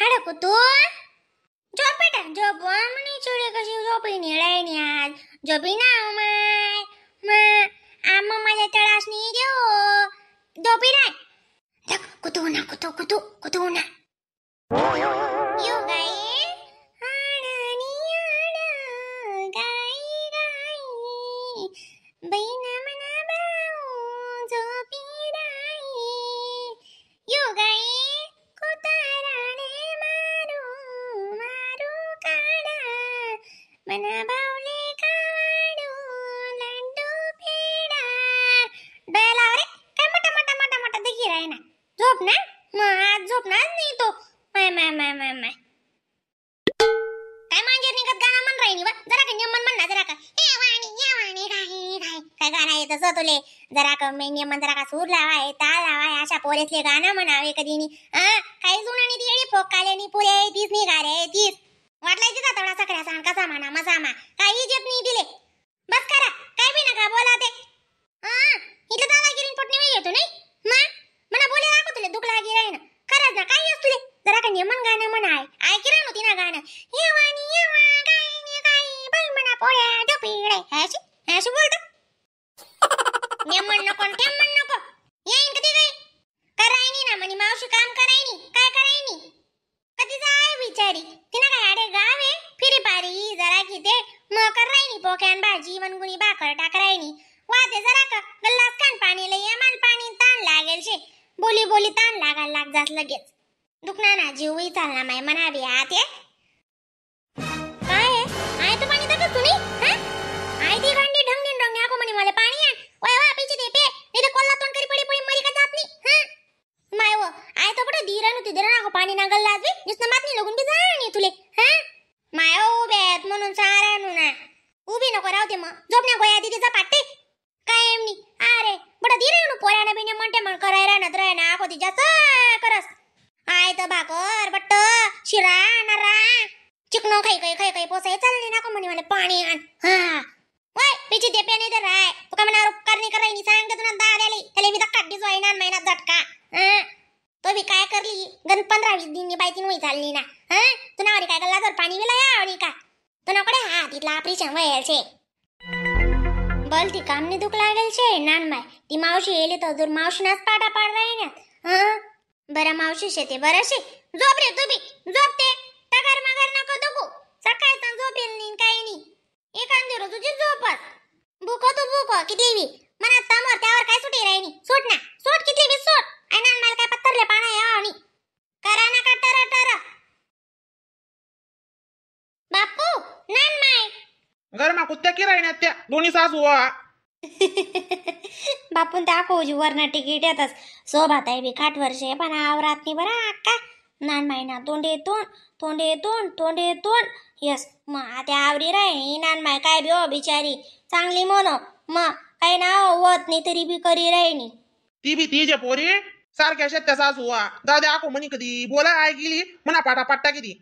Hara kutur? Jopi dah, jopi orang ni curi kasih jopi ni lah ni ad. Lah. Jopi na lah, umai. Ma, ama malah teras ni dia. Jopi dah. Tak, kutu na, kutu, kutu, kutu na. Yo. मना बावले काढू लड्डू पेडा डोळ्या लाव रे काय मोठा मोठा मोठा मोठा दिखी राय ना झोप ना मग आज झोपणार नाही तो माय माय माय माय काय मांजर निघत गाणं म्हण राहीनी बा जरा का नियमन म्हणला जरा का ए वाणी या वाणी राही राही काय गाणं आहे तसं तुले जरा का मी नियमन जरा का सूर लावाय ताल लावाय अशा पोरीसले गाणं म्हणावे कधीनी नी हा काही जुना नी ती पोकाले नी पुरे तीच निघाले वाटलायची जातवडा सगळ्या सांग कसा म्हणा मसा मा काही इज्जत नाही दिले बस करा काय बी नका बोला ते हा इथं दादागिरी पोटणी वेळ येतो नाही मा मला बोले राखो तुले दुखला गी राहीन खरंच ना काही असू जरा का नेमन गाणं म्हणा आहे ऐकी राहणं ती ना गाणं येवा नि येवा काय नि काय बाई म्हणा पोळ्या डोपीडे आहे हॅशी बोलतो नेमन नको नेमन नको येईन कधी गई करायनी ना म्हणे मावशी काम करायनी काय करायनी कधी जाय बिचारी तिना गाव आहे फिरी पारी जरा किते मकर राहिनी पोक्यान भाजी मनगुणी भाकर टाक राहिनी वादे जरा का गल्लास कान पाणी लई माल पाणी ताण लागेल शे बोली बोली ताण लागायला लाग जात लगेच दुखणार ना जीवही चालना माय म्हणावी आत ये काय आहे तू पाणी तुनी ह आय ती गांडी ढंगीन रंग आको म्हणे मला पाणी आण वय वा पीछे दे पे नाही कोल्ला कोल्हा तोंड करी पडी पडी मरी का जात नाही माय व आय तो बडो धीरा नु ना को पाणी नागल लाजवे निसना नी लगून बी जाणी तुले म्हणून सारा म्हणून उभी नको राहू दे मग झोपण्या गोया दिदीचा पाटी काय एमनी अरे बडा दिरे नु पोराने बिने म्हणते म्हण कराय राहणार राय ना आखो तिच्या करस आय तर भाकर बट्ट शिरा नरा चिकनो खाई खाई खाई खाई पोसाय चालली नको म्हणे मला पाणी आण हा ओय पिची दे पेने दे राय तुका म्हणा उपकार नाही सांग सांगते तुला दादाले त्याला मी धक्का दिसू आहे ना महिना झटका तो भी काय करली गण पंधरा वीस दिन बायतीन वय चालली ना हा तुला काय करला जर पाणी गेला या નકડે હાથ એટલા આપણી ચંવાયેલ છે બલથી કામની દુઃખ લાગેલ છે નાનમાય તી માવશી એલે તો દૂર માવશીના જ પાટા પાડવાય झोप रे तू बी झोप ते तगार नको दुखू सकाळी तर झोपेल नाही काही नाही एखाद दिवस तुझी झोपच भूक तू भूक गरमा की राहिण्यात त्या दोन्ही सासू वा बापून दाखवू वरनं तिकीट येतच सोबत आहे बी खाट आहे पण आवरात नाही बरं अक्का नान मायना तोंडे तोंड तोंडे तोंड तोंडे तोंड यस मग आता आवरी राही नान माय काय बी हो बिचारी चांगली म्हण म काय ना होत नाही तरी बी करी राहिनी ती बी ती जे पोरी सारख्या शेत सासू वा दादा आखो म्हणी कधी बोला ऐकली म्हणा पाटा पाट्टा किती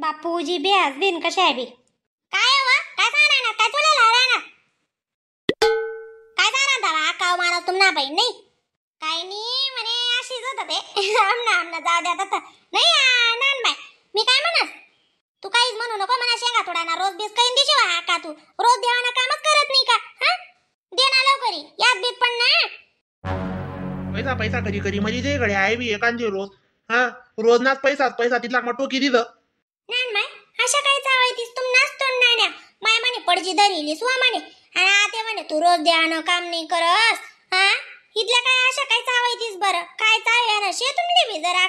बापूजी बी दिन कशा आहे बी काय काय काव बाई नाही काय आमना आमना नाही मी काय तू काहीच म्हणू नको म्हणा शेंगा थोडा ना रोज काही दिशे का तू रोज देवाना कामच करत नाही का दे ना लवकरी यात बीत पण ना पैसा पैसा करी करी म्हणजे कडे आहे बी एकांचे रोज हा रोज नाच पैसा पैसा तिथला मग टोकी दिलं नान अशा काही चावायतीस तुम नाच तोंड नाण्या माय म्हणे पडची धरिली सुवा म्हणे आणि आते म्हणे तू रोज द्यानं काम नाही करस हा इथल्या काय अशा काय चावायतीस बर काय चावे ना शे तुमले बी जरा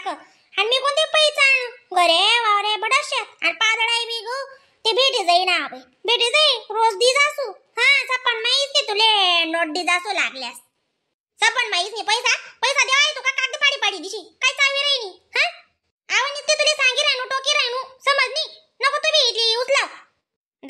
आणि मी कोणते पैसा आणू घरे वावरे बडा शेत आणि पादळाई बी गो ते भेटी जाई ना आबे भेटी जाई रोज दी जासू हा सपन माहीत तुले नोट दी जासू लागल्यास सपन माहीत नाही पैसा पैसा देवाय तू का कागद पाडी पाडी दिशी काय चावी राहिनी हा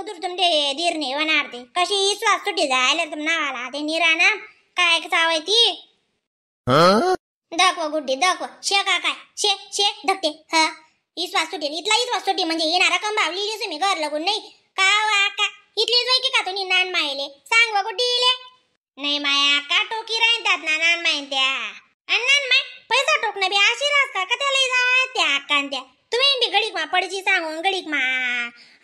उदूर तुमचे दीरने होणार ते कशी श्वास सुटी जायला तुम नावाला ते निराना काय चावाय ती दाखवा गुड्डी दाखवा शे काय शे शे धक्के ह इसवास सुटी इथला इश्वास सुटी म्हणजे येणारा कंबा लिहिलीच मी घर लागून नाही का हो आका इथली जाय की का तुम्ही नान मायले सांग गुड्डी इले नाही माया का टोकी राहतात ना नान मायन त्या आणि नान माय पैसा टोकणं बी अशी राहतात का त्याला जाय त्या अक्कान तुम्ही बी गडीक मा पडची सांगून गडीक मा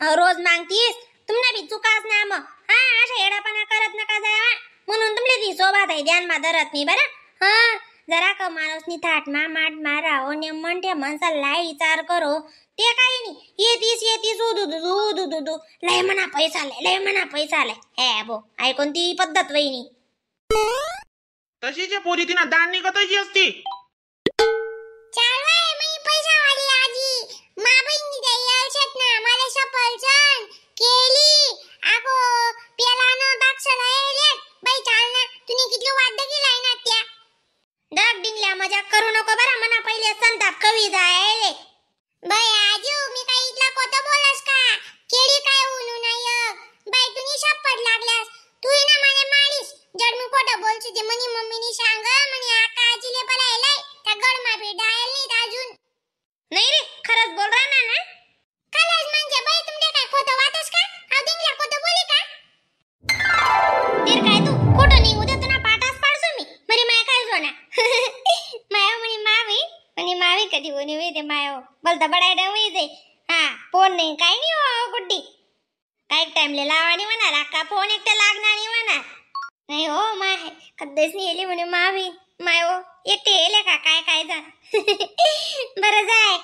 रोज मांगतीस तुमने भी चुकास ना मग हा अशा येडापणा करत नका जावा म्हणून तुमले ती सोबत आहे ध्यान धरत नाही बरं हा जरा का माणूसनी थाट मा माट माराव नेमन ठे मनसा लाय विचार करो ते काही नाही येतीस येतीस उदू दुदू उदू दुदू लय म्हणा पैसा ले लय म्हणा पैसा ले हे बो ऐकून ती पद्धत वहिनी तशीच्या पोरी तिना दान निघतही असती बोलता बडा डम मीच हा फोन नाही काय नाही हो गुड्डी काय टाइम ले नाही म्हणा का फोन एकटा लागणार नाही म्हणा नाही हो माय कधीच नाही येली म्हणे मावी माय हो एकटे येले का काय काय जा बरं जाय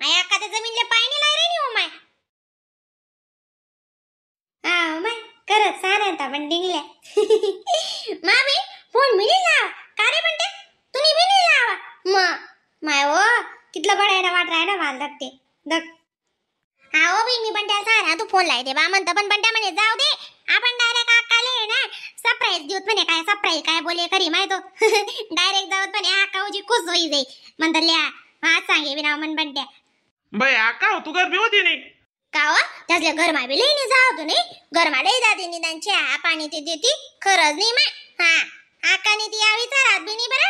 माय अक्का तर जमीनले पाय नाही लाय रे हो माय हा माय करत सारा पण डिंगल्या मा भटकते धक आहो बाई मी पण त्याला सारा तू फोन दे बा म्हणतो पण पण त्या म्हणे जाऊ दे आपण डायरेक्ट आकाले ना सरप्राईज देऊत म्हणे काय सरप्राईज काय बोले खरी माहितो हो. डायरेक्ट जाऊत म्हणे आकाऊजी खुश होई जाई म्हणतल्या हा सांगे विना मन बंड्या बाई आका हो, तू गर्मी होती नाही काव हो? त्यातल्या गरमा बी लई जाऊ तू नाही मा लई जाते निदान चहा पाणी ते देती खरंच नाही मा हा आकाने ती यावी चारात बी नाही बरं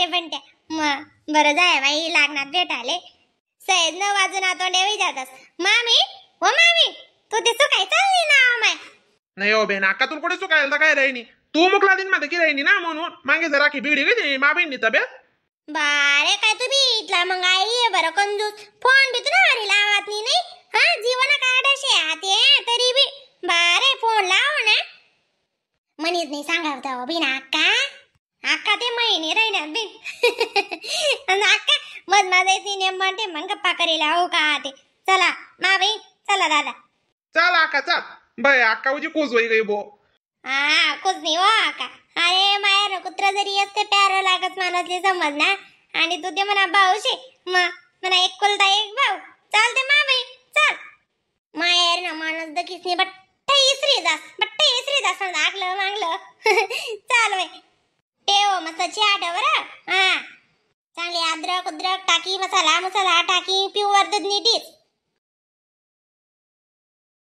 रे पण त्या बरं जाय बाई लागणार भेटाले सैद न वाजून आतोंडे विचारतास मामी ओ हो मामी तू ते काय चालली ना हो माय नाही ओ बेन अक्का तुला कुठे चुकायला काय राहिनी तू मुकला दिन मध्ये की राहिनी ना म्हणून मागे जरा की बिडी गेली मा बहिणी तब्येत बारे काय तुम्ही इतला मग आई बरं कंजूस फोन बी तुला हरी लावत नाही नाही हा जीवन काढशे आते तरी बी बारे फोन लाव ना मनीज नाही ओ बिना अक्का అక్కదే మా నీరైనా करीला का चला चला दादा चल आका चल आका उजी आका अरे कुत्रा जरी असते प्यारा लागत समज ना आणि तू ते म्हणा भाऊशी म्हणा एक कुलता एक भाऊ चालते माबाई चल माया ना माणूस द किसने बट स्वच्छ आठ बरं हा चांगली अद्रक उद्रक टाकी मसाला मसाला टाकी प्युअर दूध नीटीच